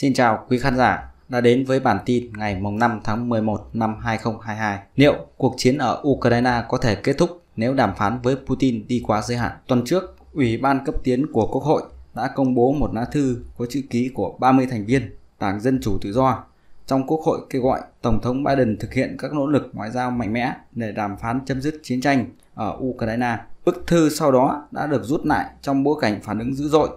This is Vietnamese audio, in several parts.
Xin chào quý khán giả đã đến với bản tin ngày mùng 5 tháng 11 năm 2022. Liệu cuộc chiến ở Ukraine có thể kết thúc nếu đàm phán với Putin đi quá giới hạn? Tuần trước, Ủy ban cấp tiến của Quốc hội đã công bố một lá thư có chữ ký của 30 thành viên Đảng Dân Chủ Tự Do trong Quốc hội kêu gọi Tổng thống Biden thực hiện các nỗ lực ngoại giao mạnh mẽ để đàm phán chấm dứt chiến tranh ở Ukraine. Bức thư sau đó đã được rút lại trong bối cảnh phản ứng dữ dội,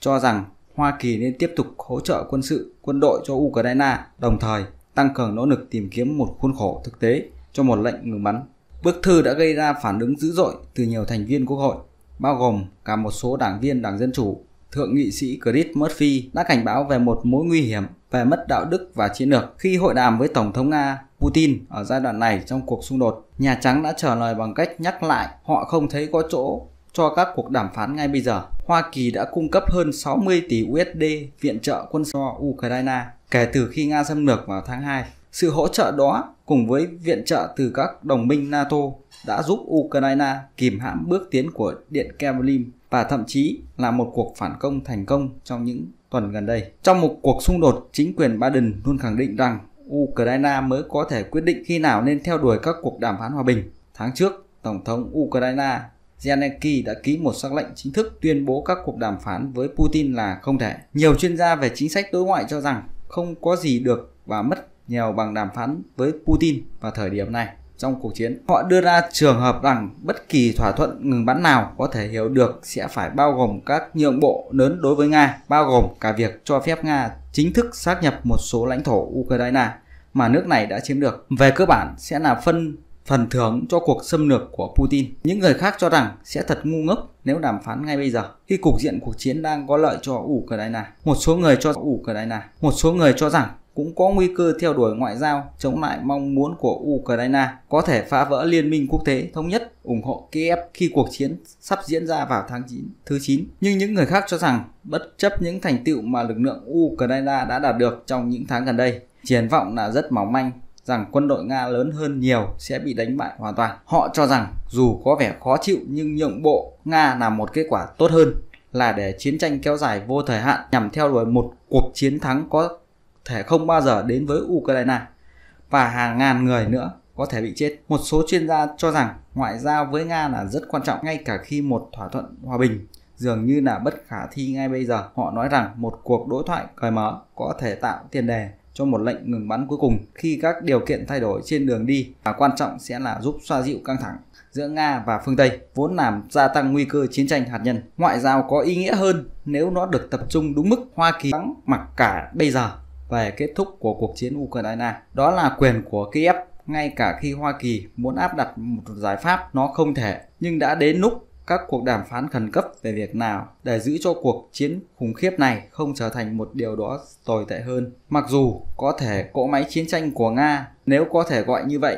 cho rằng Hoa Kỳ nên tiếp tục hỗ trợ quân sự, quân đội cho Ukraine, đồng thời tăng cường nỗ lực tìm kiếm một khuôn khổ thực tế cho một lệnh ngừng bắn. Bức thư đã gây ra phản ứng dữ dội từ nhiều thành viên quốc hội, bao gồm cả một số đảng viên Đảng Dân Chủ. Thượng nghị sĩ Chris Murphy đã cảnh báo về một mối nguy hiểm về mất đạo đức và chiến lược khi hội đàm với Tổng thống Nga Putin ở giai đoạn này trong cuộc xung đột. Nhà Trắng đã trả lời bằng cách nhắc lại họ không thấy có chỗ cho các cuộc đàm phán ngay bây giờ. Hoa Kỳ đã cung cấp hơn 60 tỷ USD viện trợ quân cho Ukraine kể từ khi Nga xâm lược vào tháng 2. Sự hỗ trợ đó cùng với viện trợ từ các đồng minh NATO đã giúp Ukraine kìm hãm bước tiến của Điện Kremlin và thậm chí là một cuộc phản công thành công trong những tuần gần đây. Trong một cuộc xung đột, chính quyền Biden luôn khẳng định rằng Ukraine mới có thể quyết định khi nào nên theo đuổi các cuộc đàm phán hòa bình. Tháng trước, Tổng thống Ukraine Zelensky đã ký một sắc lệnh chính thức tuyên bố các cuộc đàm phán với Putin là không thể. Nhiều chuyên gia về chính sách đối ngoại cho rằng không có gì được và mất nhiều bằng đàm phán với Putin vào thời điểm này trong cuộc chiến. Họ đưa ra trường hợp rằng bất kỳ thỏa thuận ngừng bắn nào có thể hiểu được sẽ phải bao gồm các nhượng bộ lớn đối với Nga, bao gồm cả việc cho phép Nga chính thức xác nhập một số lãnh thổ Ukraine mà nước này đã chiếm được. Về cơ bản sẽ là phân phần thưởng cho cuộc xâm lược của Putin. Những người khác cho rằng sẽ thật ngu ngốc nếu đàm phán ngay bây giờ khi cục diện cuộc chiến đang có lợi cho Ukraine. Một số người cho Ukraine, một số người cho rằng cũng có nguy cơ theo đuổi ngoại giao chống lại mong muốn của Ukraine có thể phá vỡ liên minh quốc tế thống nhất ủng hộ Kiev khi cuộc chiến sắp diễn ra vào tháng 9 thứ 9. Nhưng những người khác cho rằng bất chấp những thành tựu mà lực lượng Ukraine đã đạt được trong những tháng gần đây, triển vọng là rất mỏng manh rằng quân đội Nga lớn hơn nhiều sẽ bị đánh bại hoàn toàn. Họ cho rằng dù có vẻ khó chịu nhưng nhượng bộ Nga là một kết quả tốt hơn là để chiến tranh kéo dài vô thời hạn nhằm theo đuổi một cuộc chiến thắng có thể không bao giờ đến với Ukraine và hàng ngàn người nữa có thể bị chết. Một số chuyên gia cho rằng ngoại giao với Nga là rất quan trọng ngay cả khi một thỏa thuận hòa bình dường như là bất khả thi ngay bây giờ. Họ nói rằng một cuộc đối thoại cởi mở có thể tạo tiền đề cho một lệnh ngừng bắn cuối cùng khi các điều kiện thay đổi trên đường đi và quan trọng sẽ là giúp xoa dịu căng thẳng giữa Nga và phương Tây, vốn làm gia tăng nguy cơ chiến tranh hạt nhân. Ngoại giao có ý nghĩa hơn nếu nó được tập trung đúng mức Hoa Kỳ vắng mặc cả bây giờ về kết thúc của cuộc chiến Ukraine. Đó là quyền của Kiev ngay cả khi Hoa Kỳ muốn áp đặt một giải pháp nó không thể nhưng đã đến lúc các cuộc đàm phán khẩn cấp về việc nào để giữ cho cuộc chiến khủng khiếp này không trở thành một điều đó tồi tệ hơn. Mặc dù có thể cỗ máy chiến tranh của Nga, nếu có thể gọi như vậy,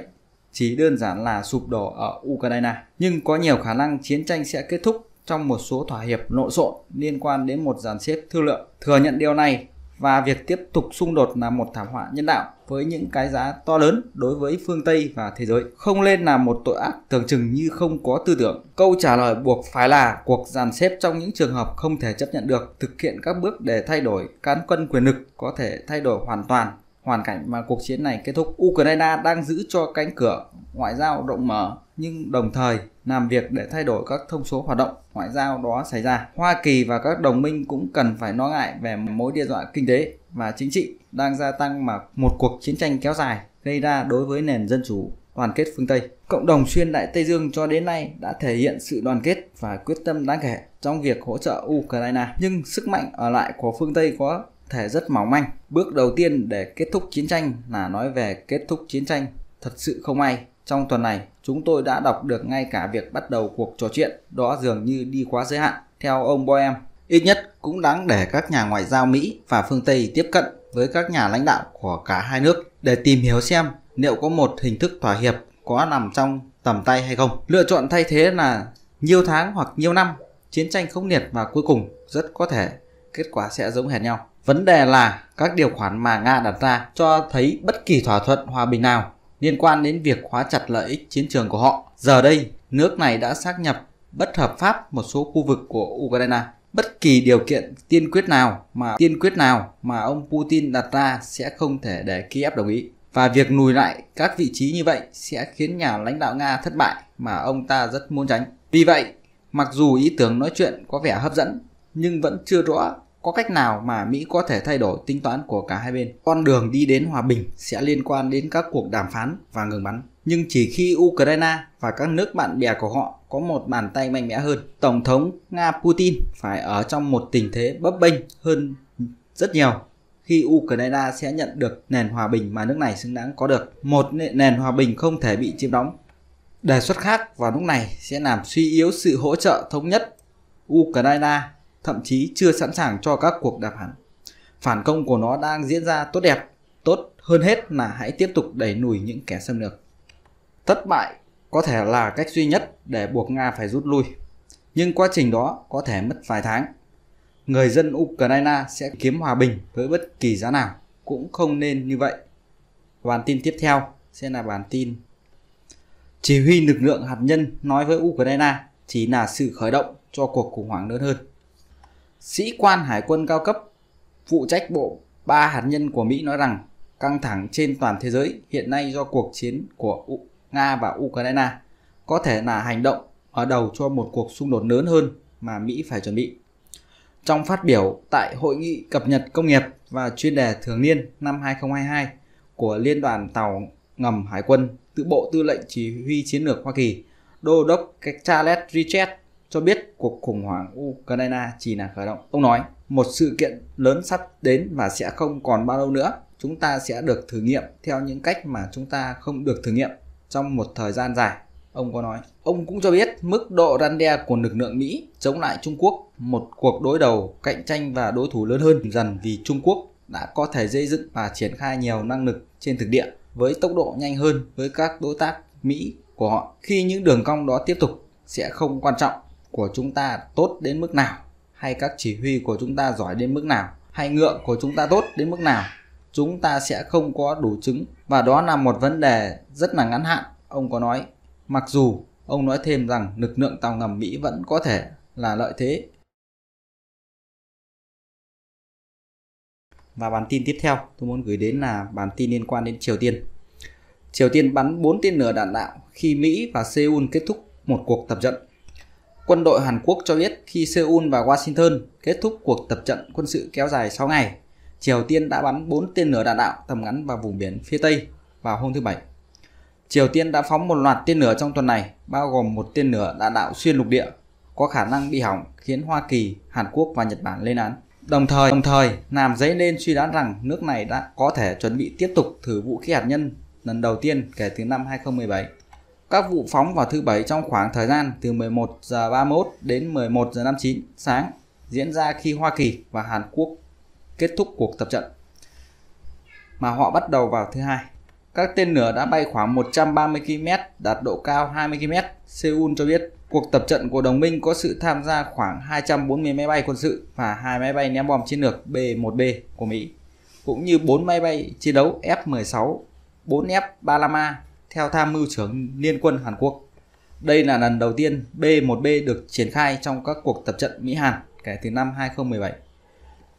chỉ đơn giản là sụp đổ ở Ukraine, nhưng có nhiều khả năng chiến tranh sẽ kết thúc trong một số thỏa hiệp lộn xộn liên quan đến một dàn xếp thương lượng. Thừa nhận điều này, và việc tiếp tục xung đột là một thảm họa nhân đạo với những cái giá to lớn đối với phương Tây và thế giới. Không lên là một tội ác tưởng chừng như không có tư tưởng. Câu trả lời buộc phải là cuộc dàn xếp trong những trường hợp không thể chấp nhận được, thực hiện các bước để thay đổi cán cân quyền lực có thể thay đổi hoàn toàn hoàn cảnh mà cuộc chiến này kết thúc. Ukraine đang giữ cho cánh cửa ngoại giao rộng mở nhưng đồng thời làm việc để thay đổi các thông số hoạt động ngoại giao đó xảy ra. Hoa Kỳ và các đồng minh cũng cần phải lo ngại về mối đe dọa kinh tế và chính trị đang gia tăng mà một cuộc chiến tranh kéo dài gây ra đối với nền dân chủ đoàn kết phương Tây. Cộng đồng xuyên đại Tây Dương cho đến nay đã thể hiện sự đoàn kết và quyết tâm đáng kể trong việc hỗ trợ Ukraine. Nhưng sức mạnh ở lại của phương Tây có thể rất mỏng manh. Bước đầu tiên để kết thúc chiến tranh là nói về kết thúc chiến tranh. Thật sự không may, trong tuần này chúng tôi đã đọc được ngay cả việc bắt đầu cuộc trò chuyện, đó dường như đi quá giới hạn. Theo ông Boehm, ít nhất cũng đáng để các nhà ngoại giao Mỹ và phương Tây tiếp cận với các nhà lãnh đạo của cả hai nước để tìm hiểu xem liệu có một hình thức thỏa hiệp có nằm trong tầm tay hay không. Lựa chọn thay thế là nhiều tháng hoặc nhiều năm, chiến tranh khốc liệt và cuối cùng rất có thể kết quả sẽ giống hệt nhau. Vấn đề là các điều khoản mà Nga đặt ra cho thấy bất kỳ thỏa thuận hòa bình nào liên quan đến việc khóa chặt lợi ích chiến trường của họ. Giờ đây, nước này đã xác nhập bất hợp pháp một số khu vực của Ukraine. Bất kỳ điều kiện tiên quyết nào mà tiên quyết nào mà ông Putin đặt ra sẽ không thể để Kiev đồng ý. Và việc lùi lại các vị trí như vậy sẽ khiến nhà lãnh đạo Nga thất bại mà ông ta rất muốn tránh. Vì vậy, mặc dù ý tưởng nói chuyện có vẻ hấp dẫn nhưng vẫn chưa rõ có cách nào mà Mỹ có thể thay đổi tính toán của cả hai bên. Con đường đi đến hòa bình sẽ liên quan đến các cuộc đàm phán và ngừng bắn. Nhưng chỉ khi Ukraine và các nước bạn bè của họ có một bàn tay mạnh mẽ hơn, Tổng thống Nga Putin phải ở trong một tình thế bấp bênh hơn rất nhiều khi Ukraine sẽ nhận được nền hòa bình mà nước này xứng đáng có được. Một nền hòa bình không thể bị chiếm đóng. Đề xuất khác vào lúc này sẽ làm suy yếu sự hỗ trợ thống nhất Ukraine thậm chí chưa sẵn sàng cho các cuộc đàm hẳn Phản công của nó đang diễn ra tốt đẹp, tốt hơn hết là hãy tiếp tục đẩy lùi những kẻ xâm lược. Thất bại có thể là cách duy nhất để buộc Nga phải rút lui, nhưng quá trình đó có thể mất vài tháng. Người dân Ukraine sẽ kiếm hòa bình với bất kỳ giá nào, cũng không nên như vậy. Bản tin tiếp theo sẽ là bản tin chỉ huy lực lượng hạt nhân nói với Ukraine chỉ là sự khởi động cho cuộc khủng hoảng lớn hơn. Sĩ quan hải quân cao cấp phụ trách bộ ba hạt nhân của Mỹ nói rằng căng thẳng trên toàn thế giới hiện nay do cuộc chiến của U- Nga và Ukraine có thể là hành động ở đầu cho một cuộc xung đột lớn hơn mà Mỹ phải chuẩn bị. Trong phát biểu tại hội nghị cập nhật công nghiệp và chuyên đề thường niên năm 2022 của Liên đoàn tàu ngầm hải quân từ Bộ Tư lệnh Chỉ huy Chiến lược Hoa Kỳ, Đô đốc Charles Richard cho biết cuộc khủng hoảng Ukraine chỉ là khởi động. Ông nói, một sự kiện lớn sắp đến và sẽ không còn bao lâu nữa. Chúng ta sẽ được thử nghiệm theo những cách mà chúng ta không được thử nghiệm trong một thời gian dài. Ông có nói, ông cũng cho biết mức độ răn đe của lực lượng Mỹ chống lại Trung Quốc, một cuộc đối đầu cạnh tranh và đối thủ lớn hơn dần vì Trung Quốc đã có thể xây dựng và triển khai nhiều năng lực trên thực địa với tốc độ nhanh hơn với các đối tác Mỹ của họ khi những đường cong đó tiếp tục sẽ không quan trọng của chúng ta tốt đến mức nào hay các chỉ huy của chúng ta giỏi đến mức nào hay ngựa của chúng ta tốt đến mức nào chúng ta sẽ không có đủ chứng và đó là một vấn đề rất là ngắn hạn ông có nói mặc dù ông nói thêm rằng lực lượng tàu ngầm mỹ vẫn có thể là lợi thế và bản tin tiếp theo tôi muốn gửi đến là bản tin liên quan đến triều tiên triều tiên bắn 4 tên lửa đạn đạo khi mỹ và seoul kết thúc một cuộc tập trận Quân đội Hàn Quốc cho biết khi Seoul và Washington kết thúc cuộc tập trận quân sự kéo dài 6 ngày, Triều Tiên đã bắn 4 tên lửa đạn đạo tầm ngắn vào vùng biển phía Tây vào hôm thứ Bảy. Triều Tiên đã phóng một loạt tên lửa trong tuần này, bao gồm một tên lửa đạn đạo xuyên lục địa có khả năng bị hỏng khiến Hoa Kỳ, Hàn Quốc và Nhật Bản lên án. Đồng thời, đồng thời làm dấy lên suy đoán rằng nước này đã có thể chuẩn bị tiếp tục thử vũ khí hạt nhân lần đầu tiên kể từ năm 2017. Các vụ phóng vào thứ Bảy trong khoảng thời gian từ 11 giờ 31 đến 11 giờ 59 sáng diễn ra khi Hoa Kỳ và Hàn Quốc kết thúc cuộc tập trận mà họ bắt đầu vào thứ hai. Các tên lửa đã bay khoảng 130 km, đạt độ cao 20 km. Seoul cho biết cuộc tập trận của đồng minh có sự tham gia khoảng 240 máy bay quân sự và hai máy bay ném bom chiến lược B-1B của Mỹ, cũng như 4 máy bay chiến đấu F-16, 4 F-35A theo tham mưu trưởng Liên quân Hàn Quốc. Đây là lần đầu tiên B-1B được triển khai trong các cuộc tập trận Mỹ-Hàn kể từ năm 2017,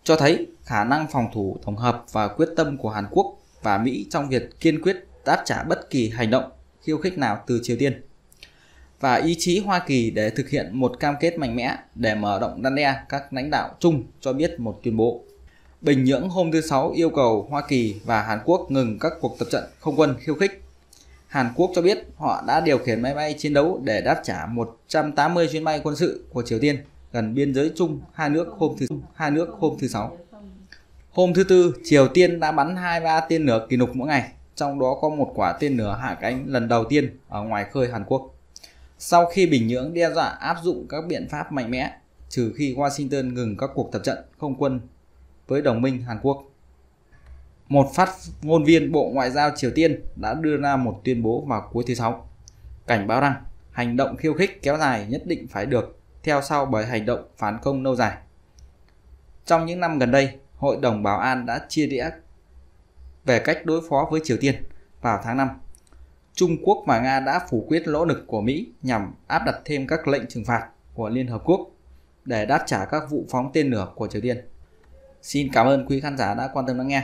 cho thấy khả năng phòng thủ tổng hợp và quyết tâm của Hàn Quốc và Mỹ trong việc kiên quyết đáp trả bất kỳ hành động khiêu khích nào từ Triều Tiên và ý chí Hoa Kỳ để thực hiện một cam kết mạnh mẽ để mở rộng đan đe các lãnh đạo chung cho biết một tuyên bố. Bình Nhưỡng hôm thứ Sáu yêu cầu Hoa Kỳ và Hàn Quốc ngừng các cuộc tập trận không quân khiêu khích Hàn Quốc cho biết họ đã điều khiển máy bay chiến đấu để đáp trả 180 chuyến bay quân sự của Triều Tiên gần biên giới chung hai nước hôm thứ hai nước hôm thứ sáu. Hôm thứ tư, Triều Tiên đã bắn 23 tên lửa kỷ lục mỗi ngày, trong đó có một quả tên lửa hạ cánh lần đầu tiên ở ngoài khơi Hàn Quốc. Sau khi Bình Nhưỡng đe dọa áp dụng các biện pháp mạnh mẽ, trừ khi Washington ngừng các cuộc tập trận không quân với đồng minh Hàn Quốc một phát ngôn viên Bộ Ngoại giao Triều Tiên đã đưa ra một tuyên bố vào cuối thứ Sáu, cảnh báo rằng hành động khiêu khích kéo dài nhất định phải được theo sau bởi hành động phản công lâu dài. Trong những năm gần đây, Hội đồng Bảo an đã chia rẽ về cách đối phó với Triều Tiên vào tháng 5. Trung Quốc và Nga đã phủ quyết lỗ lực của Mỹ nhằm áp đặt thêm các lệnh trừng phạt của Liên Hợp Quốc để đáp trả các vụ phóng tên lửa của Triều Tiên. Xin cảm ơn quý khán giả đã quan tâm lắng nghe.